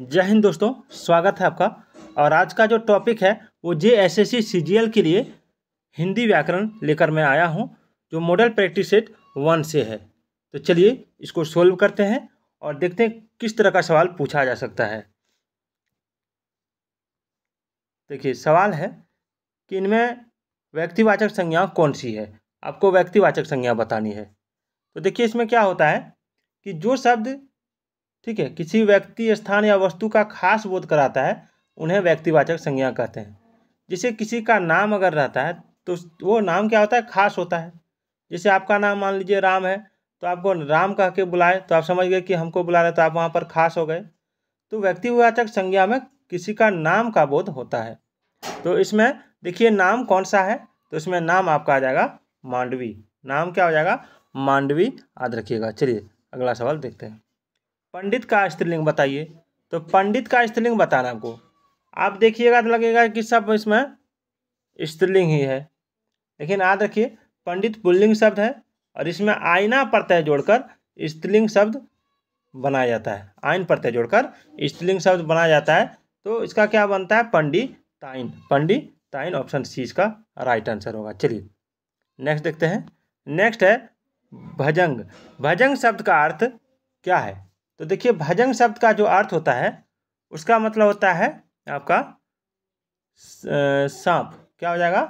जय हिंद दोस्तों स्वागत है आपका और आज का जो टॉपिक है वो जे एस एस सी के लिए हिंदी व्याकरण लेकर मैं आया हूँ जो मॉडल प्रैक्टिस सेट वन से है तो चलिए इसको सोल्व करते हैं और देखते हैं किस तरह का सवाल पूछा जा सकता है देखिए सवाल है कि इनमें व्यक्तिवाचक संज्ञा कौन सी है आपको व्यक्तिवाचक संज्ञा बतानी है तो देखिए इसमें क्या होता है कि जो शब्द ठीक है किसी व्यक्ति स्थान या वस्तु का खास बोध कराता है उन्हें व्यक्तिवाचक संज्ञा कहते हैं जैसे किसी का नाम अगर रहता है तो वो नाम क्या होता है खास होता है जैसे आपका नाम मान लीजिए राम है तो आपको राम कह के बुलाए तो आप समझ गए कि हमको बुला रहे तो आप वहाँ पर खास हो गए तो व्यक्तिवाचक संज्ञा में किसी का नाम का बोध होता है तो इसमें देखिए नाम कौन सा है तो इसमें नाम आपका आ जाएगा मांडवी नाम क्या हो जाएगा मांडवी याद रखिएगा चलिए अगला सवाल देखते हैं पंडित का स्त्रीलिंग बताइए तो पंडित का स्त्रीलिंग बताना आपको आप देखिएगा तो लगेगा कि सब इसमें स्त्रीलिंग ही है लेकिन याद रखिए पंडित पुल्लिंग शब्द है और इसमें आईना प्रत्यय जोड़कर स्त्रीलिंग शब्द बनाया जाता है आयन प्रत्यय जोड़कर स्त्रीलिंग शब्द बनाया जाता है तो इसका क्या बनता है पंडित ताइन पंडित ताइन ऑप्शन सी इसका राइट आंसर होगा चलिए नेक्स्ट देखते हैं नेक्स्ट है भजंग भजंग शब्द का अर्थ क्या है तो देखिए भजन शब्द का जो अर्थ होता है उसका मतलब होता है आपका सांप क्या हो जाएगा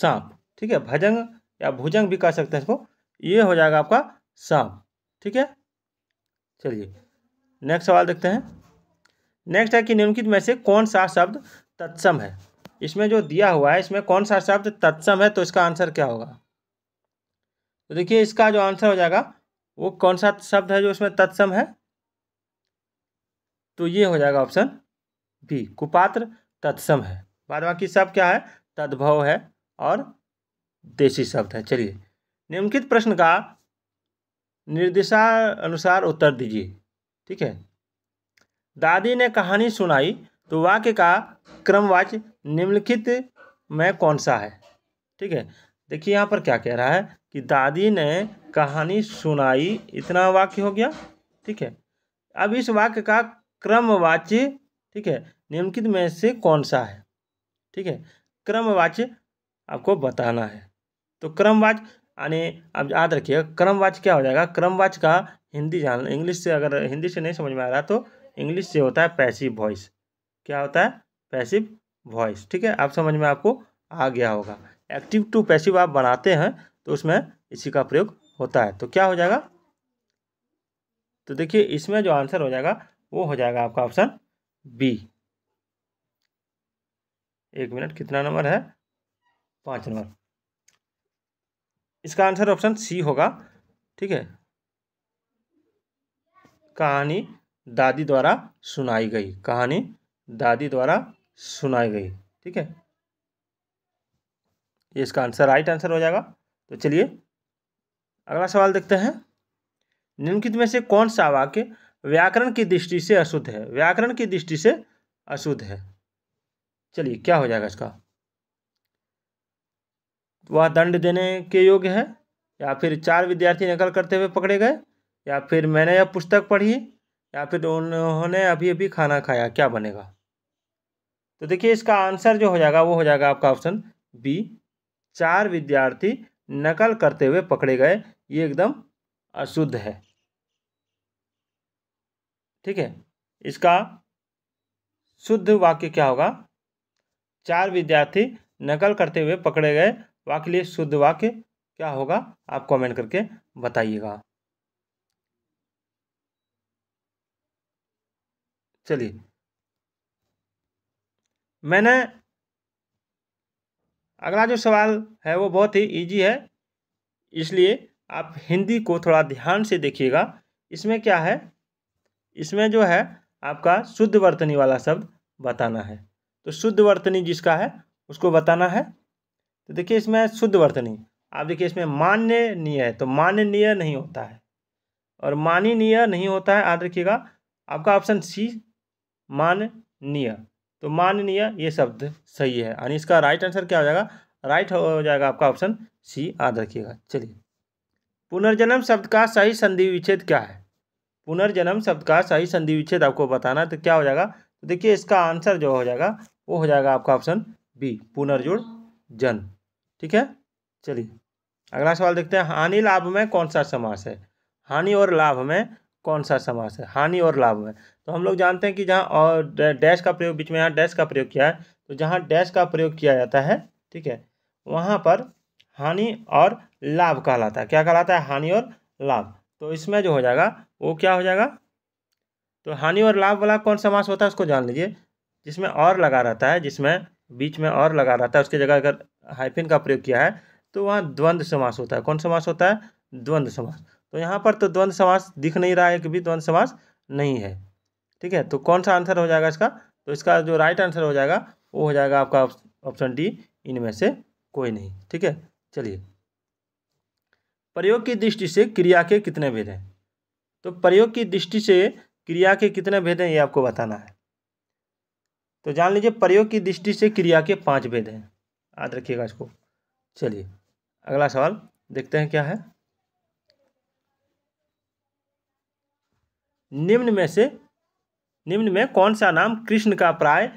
सांप ठीक है भजंग या भुजंग भी कह सकते हैं इसको ये हो जाएगा आपका सांप ठीक है चलिए नेक्स्ट सवाल देखते हैं नेक्स्ट है कि निम्नलिखित में से कौन सा शब्द तत्सम है इसमें जो दिया हुआ है इसमें कौन सा शब्द तत्सम है तो इसका आंसर क्या होगा तो देखिए इसका जो आंसर हो जाएगा वो कौन सा शब्द है जो इसमें तत्सम है तो ये हो जाएगा ऑप्शन बी कुपात्र तत्सम है बाद बाकी सब क्या है तद्भव है और देशी शब्द है चलिए निम्नलिखित प्रश्न का निर्देशा अनुसार उत्तर दीजिए ठीक है दादी ने कहानी सुनाई तो वाक्य का क्रमवाच निम्नलिखित में कौन सा है ठीक है देखिए यहाँ पर क्या कह रहा है कि दादी ने कहानी सुनाई इतना वाक्य हो गया ठीक है अब इस वाक्य का क्रमवाच्य ठीक है निम्नलिखित में से कौन सा है ठीक है क्रमवाच्य आपको बताना है तो क्रमवाच यानी अब याद रखिएगा क्रमवाच क्या हो जाएगा क्रमवाच का हिंदी जान इंग्लिश से अगर हिंदी से नहीं समझ में आ रहा तो इंग्लिश से होता है पैसिव वॉइस क्या होता है पैसिव वॉइस ठीक है आप समझ में आपको आ गया होगा एक्टिव टू पैसिव आप बनाते हैं तो उसमें इसी का प्रयोग होता है तो क्या हो जाएगा तो देखिए इसमें जो आंसर हो जाएगा वो हो जाएगा आपका ऑप्शन बी एक मिनट कितना नंबर है पांच नंबर इसका आंसर ऑप्शन सी होगा ठीक है कहानी दादी द्वारा सुनाई गई कहानी दादी द्वारा सुनाई गई ठीक है ये इसका आंसर राइट आंसर हो जाएगा तो चलिए अगला सवाल देखते हैं निम्नलिखित में से कौन सा वाक्य व्याकरण की दृष्टि से अशुद्ध है व्याकरण की दृष्टि से अशुद्ध है चलिए क्या हो जाएगा इसका वह दंड देने के योग्य है या फिर चार विद्यार्थी नकल करते हुए पकड़े गए या फिर मैंने यह पुस्तक पढ़ी या फिर उन्होंने अभी अभी खाना खाया क्या बनेगा तो देखिए इसका आंसर जो हो जाएगा वो हो जाएगा आपका ऑप्शन बी चार विद्यार्थी नकल करते हुए पकड़े गए ये एकदम अशुद्ध है ठीक है इसका शुद्ध वाक्य क्या होगा चार विद्यार्थी नकल करते हुए पकड़े गए वाक्य लिए शुद्ध वाक्य क्या होगा आप कमेंट करके बताइएगा चलिए मैंने अगला जो सवाल है वो बहुत ही इजी है इसलिए आप हिंदी को थोड़ा ध्यान से देखिएगा इसमें क्या है इसमें जो है आपका शुद्ध वर्तनी वाला शब्द बताना है तो शुद्ध वर्तनी जिसका है उसको बताना है तो देखिए इसमें शुद्ध वर्तनी आप देखिए इसमें माननीय है तो माननीय नहीं होता है और माननीय नहीं होता है याद रखिएगा आपका ऑप्शन सी माननीय तो माननीय ये शब्द सही है यानी इसका राइट आंसर क्या हो जाएगा राइट हो जाएगा आपका ऑप्शन सी याद रखिएगा चलिए पुनर्जन्म शब्द का सही संधि विच्छेद क्या है पुनर्जन्म शब्द का सही संधि विच्छेद आपको बताना है तो क्या हो जाएगा तो देखिए इसका आंसर जो हो जाएगा वो हो जाएगा आपका ऑप्शन बी पुनर्जुड़ जन ठीक है चलिए अगला सवाल देखते हैं हानि लाभ में कौन सा समास है हानि और लाभ में कौन सा समास है हानि और लाभ में तो हम लोग जानते हैं कि जहाँ और डैश का प्रयोग बीच में यहाँ डैश का प्रयोग किया है तो जहाँ डैश का प्रयोग किया जाता है ठीक है वहाँ पर हानि और लाभ कहलाता है क्या कहलाता है हानि और लाभ तो इसमें जो हो जाएगा वो क्या हो जाएगा तो हानि और लाभ वाला कौन सा मास होता है उसको जान लीजिए जिसमें और लगा रहता है जिसमें बीच में और लगा रहता है उसकी जगह अगर हाइफिन का प्रयोग किया है तो वहाँ द्वंद्व समास होता है कौन समास होता है द्वंद्व समास तो यहाँ पर तो द्वंद्व समास दिख नहीं रहा है कि भी द्वंद्व समास नहीं है ठीक है तो कौन सा आंसर हो जाएगा इसका तो इसका जो राइट आंसर हो जाएगा वो हो जाएगा आपका ऑप्शन डी इनमें से कोई नहीं ठीक है चलिए प्रयोग की दृष्टि से क्रिया के कितने भेद हैं तो प्रयोग की दृष्टि से क्रिया के कितने भेद हैं ये आपको बताना है तो जान लीजिए प्रयोग की दृष्टि से क्रिया के पांच भेद हैं याद रखिएगा इसको चलिए अगला सवाल देखते हैं क्या है निम्न में से निम्न में कौन सा नाम कृष्ण का प्राय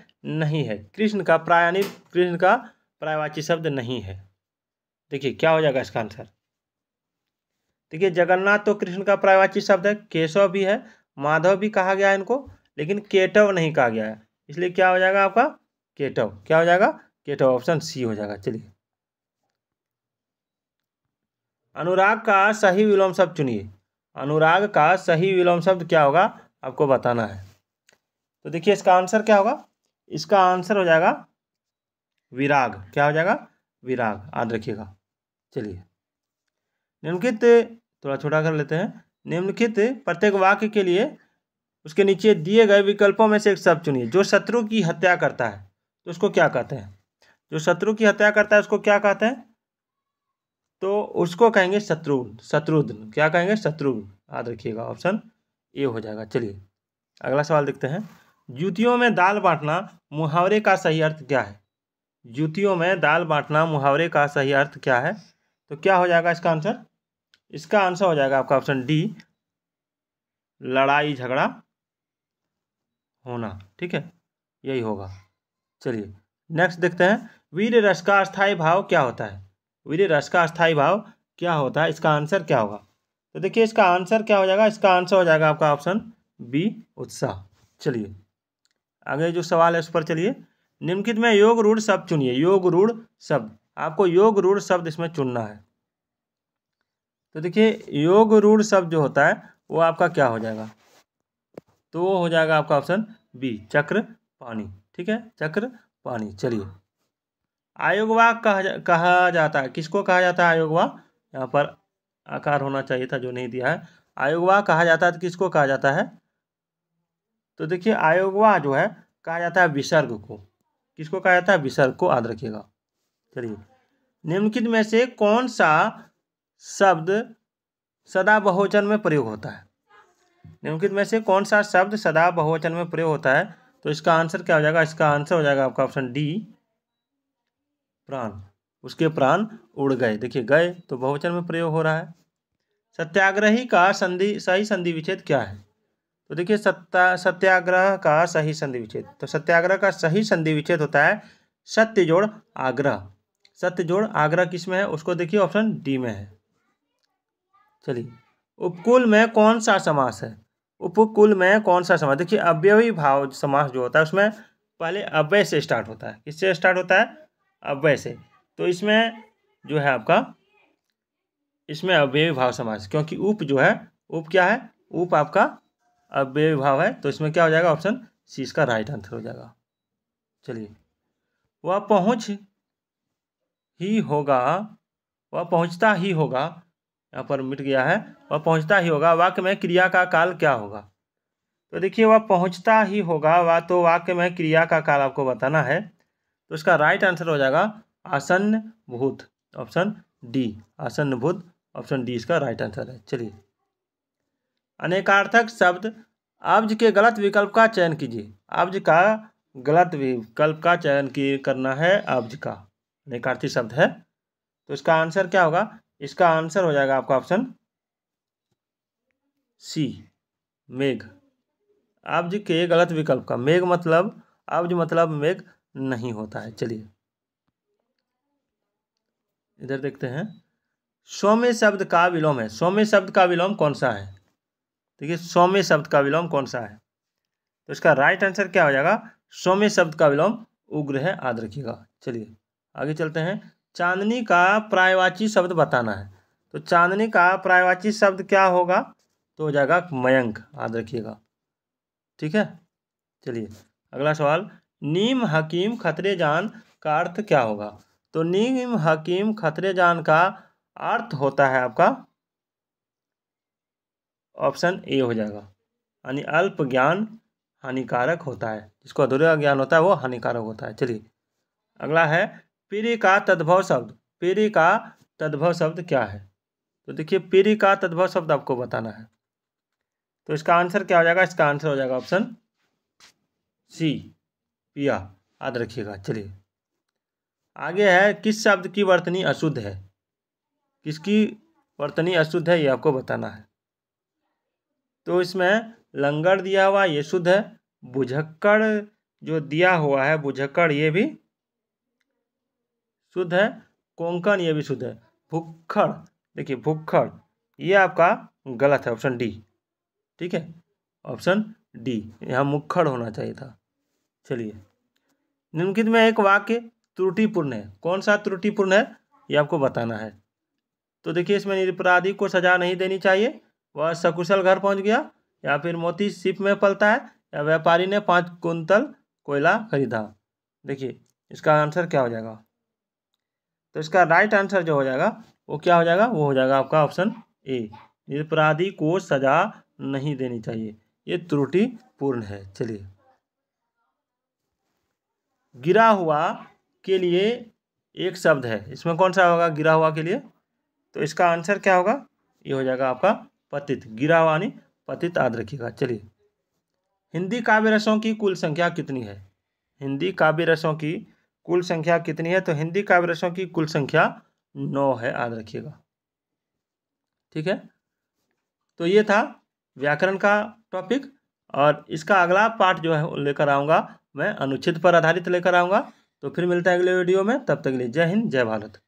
नहीं है कृष्ण का प्राय यानी कृष्ण का प्रायवाची शब्द नहीं है देखिए क्या हो जाएगा इसका आंसर देखिए जगन्नाथ तो कृष्ण का प्रायवाची शब्द है केशव भी है माधव भी कहा गया है इनको लेकिन केटव नहीं कहा गया है इसलिए क्या हो जाएगा आपका केटव क्या हो जाएगा केटव ऑप्शन सी हो जाएगा चलिए अनुराग का सही विलोम शब्द चुनिए अनुराग का सही विलोम शब्द क्या होगा आपको बताना है तो देखिए इसका आंसर क्या होगा इसका आंसर हो जाएगा विराग क्या हो जाएगा विराग याद रखिएगा चलिए निम्नलिखित थोड़ा छोटा कर लेते हैं निम्नलिखित प्रत्येक वाक्य के लिए उसके नीचे दिए गए विकल्पों में से एक शब्द चुनिए जो शत्रु की हत्या करता है तो उसको क्या कहते हैं जो शत्रु की हत्या करता है उसको क्या कहते हैं तो उसको कहेंगे शत्रु शत्रुघ्न क्या कहेंगे शत्रु याद रखिएगा ऑप्शन ए हो जाएगा चलिए अगला सवाल देखते हैं जूतियों में दाल बांटना मुहावरे का सही अर्थ क्या है जूतियों में दाल बांटना मुहावरे का सही अर्थ क्या है तो क्या हो जाएगा इसका आंसर इसका आंसर हो जाएगा आपका ऑप्शन डी लड़ाई झगड़ा होना ठीक है यही होगा चलिए नेक्स्ट देखते हैं वीर रस का अस्थायी भाव क्या होता है वीर रस का अस्थायी भाव क्या होता है इसका आंसर क्या होगा तो देखिए इसका आंसर क्या हो जाएगा इसका आंसर हो जाएगा आपका ऑप्शन बी उत्साह चलिए आगे जो सवाल है उस पर चलिए निम्नलिखित में योग रूढ़ शब्द चुनिए योग रूढ़ शब्द आपको योग रूढ़ शब्द इसमें चुनना है तो देखिए योग रूढ़ शब्द जो होता है वो आपका क्या हो जाएगा तो वो हो जाएगा आपका ऑप्शन बी चक्र पानी ठीक है चक्र पानी चलिए आयोगवाक कहा जा, कहा जाता है किसको कहा जाता है आयोगवा यहाँ पर आकार होना चाहिए था जो नहीं दिया है आयोगवा कहा जाता है तो किसको कहा जाता है तो देखिए आयोगवा जो है कहा जाता है विसर्ग को किसको कहा जाता है विसर्ग को याद रखिएगा चलिए निम्नलिखित में से कौन सा शब्द सदा बहुवचन में प्रयोग होता है निम्नलिखित में से कौन सा शब्द सदा बहुवचन में प्रयोग होता है तो इसका आंसर क्या हो जाएगा इसका आंसर हो जाएगा आपका ऑप्शन डी प्राण उसके प्राण उड़ गए देखिए गए तो बहुवचन में प्रयोग हो रहा है सत्याग्रही का संधि सही संधि विच्छेद क्या है तो देखिए सत्ता सत्याग्रह का सही संधि विच्छेद तो सत्याग्रह का सही संधि विच्छेद होता है सत्य जोड़ आग्रह सत्य जोड़ आग्रह किस में है उसको देखिए ऑप्शन डी में है चलिए उपकुल में कौन सा समास है उपकुल में कौन सा समास देखिए अव्ययी भाव समास जो होता है उसमें पहले अव्यय से स्टार्ट होता है किससे स्टार्ट होता है अव्यय से तो इसमें जो है आपका इसमें अव्ययी भाव समास क्योंकि उप जो है उप क्या है उप आपका अव्यवी भाव है तो इसमें क्या हो जाएगा ऑप्शन सी इसका राइट आंसर हो जाएगा चलिए वह पहुँच ही होगा वह पहुँचता ही होगा यहाँ पर मिट गया है वह पहुँचता ही होगा वाक्य में क्रिया का काल क्या होगा तो देखिए वह पहुँचता ही होगा वह तो वाक्य में क्रिया का काल आपको बताना है तो इसका राइट आंसर हो जाएगा आसन्न भूत ऑप्शन डी आसन्न भूत ऑप्शन डी इसका राइट आंसर है चलिए अनेकार्थक शब्द अब्ज के गलत विकल्प का चयन कीजिए अब्ज का गलत विकल्प का चयन करना है अब्ज का अनेकार्थी शब्द है तो इसका आंसर क्या होगा इसका आंसर हो जाएगा आपका ऑप्शन सी मेघ आप जी के गलत विकल्प का मेघ मतलब आप जी मतलब मेघ नहीं होता है चलिए इधर देखते हैं सौम्य शब्द का विलोम है सौम्य शब्द का विलोम कौन सा है देखिए सौम्य शब्द का विलोम कौन सा है तो इसका राइट आंसर क्या हो जाएगा सौम्य शब्द का विलोम उग्र है याद रखिएगा चलिए आगे चलते हैं चांदनी का प्रायवाची शब्द बताना है तो चांदनी का प्रायवाची शब्द क्या होगा तो हो जाएगा मयंक याद रखिएगा ठीक है चलिए अगला सवाल नीम हकीम खतरे जान का अर्थ क्या होगा तो नीम हकीम खतरे जान का अर्थ होता है आपका ऑप्शन ए हो जाएगा यानी अल्प ज्ञान हानिकारक होता है जिसको अधूरा ज्ञान होता है वो हानिकारक होता है चलिए अगला है पीरी का तद्भव शब्द पीरी का तद्भव शब्द क्या है तो देखिए पीरी का तद्भव शब्द आपको बताना है तो इसका आंसर क्या हो जाएगा इसका आंसर हो जाएगा ऑप्शन सी पिया याद रखिएगा चलिए आगे है किस शब्द की वर्तनी अशुद्ध है किसकी वर्तनी अशुद्ध है ये आपको बताना है तो इसमें लंगर दिया हुआ ये शुद्ध है बुझक्कड़ जो दिया हुआ है बुझक्कड़ ये भी शुद्ध है कोंकण ये भी शुद्ध है भुक्खड़ देखिए भुक्खड़ ये आपका गलत है ऑप्शन डी ठीक है ऑप्शन डी यहाँ मुखड़ होना चाहिए था चलिए निम्नलिखित में एक वाक्य त्रुटिपूर्ण है कौन सा त्रुटिपूर्ण है ये आपको बताना है तो देखिए इसमें निरपराधी को सजा नहीं देनी चाहिए वह सकुशल घर पहुंच गया या फिर मोती सिप में पलता है या व्यापारी ने पाँच कुंतल कोयला खरीदा देखिए इसका आंसर क्या हो जाएगा तो इसका राइट आंसर जो हो जाएगा वो क्या हो जाएगा वो हो जाएगा आपका ऑप्शन ए निरपराधी को सजा नहीं देनी चाहिए ये त्रुटिपूर्ण है चलिए गिरा हुआ के लिए एक शब्द है इसमें कौन सा होगा गिरा हुआ के लिए तो इसका आंसर क्या होगा ये हो जाएगा आपका पतित गिरा हुआ नहीं पतित याद रखिएगा चलिए हिंदी काव्य रसों की कुल संख्या कितनी है हिंदी काव्य रसों की कुल संख्या कितनी है तो हिंदी काव्य रसों की कुल संख्या नौ है याद रखिएगा ठीक है तो ये था व्याकरण का टॉपिक और इसका अगला पार्ट जो है लेकर आऊँगा मैं अनुच्छेद पर आधारित लेकर आऊँगा तो फिर मिलता है अगले वीडियो में तब तक के लिए जय हिंद जय भारत